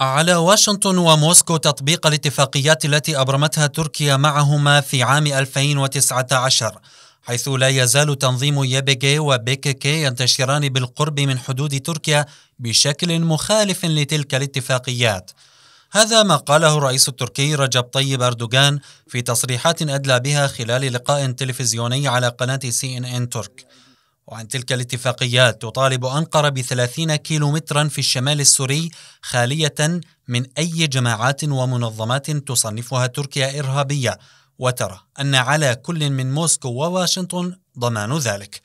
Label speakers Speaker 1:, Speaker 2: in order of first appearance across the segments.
Speaker 1: على واشنطن وموسكو تطبيق الاتفاقيات التي أبرمتها تركيا معهما في عام 2019 حيث لا يزال تنظيم يبكي وبيكيكي ينتشران بالقرب من حدود تركيا بشكل مخالف لتلك الاتفاقيات هذا ما قاله الرئيس التركي رجب طيب أردوغان في تصريحات أدلى بها خلال لقاء تلفزيوني على قناة سي إن إن ترك وعن تلك الاتفاقيات تطالب أنقرة بثلاثين مترا في الشمال السوري خالية من أي جماعات ومنظمات تصنفها تركيا إرهابية وترى أن على كل من موسكو وواشنطن ضمان ذلك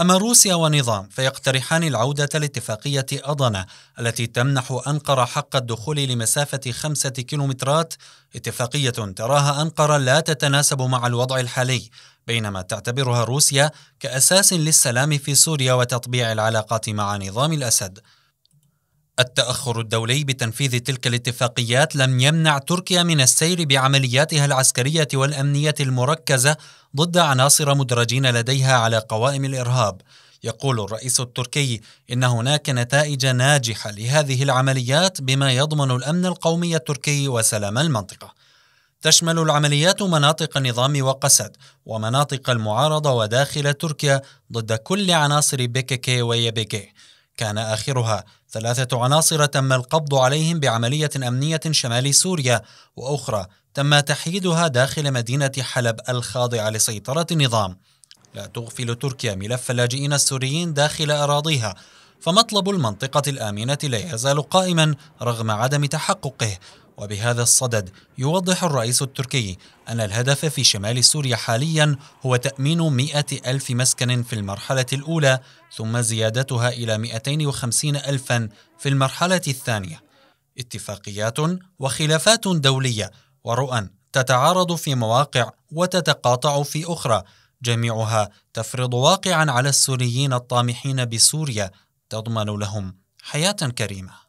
Speaker 1: أما روسيا ونظام فيقترحان العودة لاتفاقية أضنا التي تمنح أنقرة حق الدخول لمسافة خمسة كيلومترات اتفاقية تراها أنقرة لا تتناسب مع الوضع الحالي بينما تعتبرها روسيا كأساس للسلام في سوريا وتطبيع العلاقات مع نظام الأسد. التأخر الدولي بتنفيذ تلك الاتفاقيات لم يمنع تركيا من السير بعملياتها العسكرية والأمنية المركزة ضد عناصر مدرجين لديها على قوائم الإرهاب. يقول الرئيس التركي إن هناك نتائج ناجحة لهذه العمليات بما يضمن الأمن القومي التركي وسلام المنطقة. تشمل العمليات مناطق النظام وقسد ومناطق المعارضة وداخل تركيا ضد كل عناصر بيككي ويبيكي كان آخرها ثلاثة عناصر تم القبض عليهم بعملية أمنية شمال سوريا وأخرى تم تحييدها داخل مدينة حلب الخاضعة لسيطرة النظام لا تغفل تركيا ملف اللاجئين السوريين داخل أراضيها فمطلب المنطقة الآمنة لا يزال قائما رغم عدم تحققه وبهذا الصدد يوضح الرئيس التركي أن الهدف في شمال سوريا حاليا هو تأمين مئة ألف مسكن في المرحلة الأولى ثم زيادتها إلى 250 ألفا في المرحلة الثانية اتفاقيات وخلافات دولية ورؤى تتعارض في مواقع وتتقاطع في أخرى جميعها تفرض واقعا على السوريين الطامحين بسوريا تضمن لهم حياة كريمة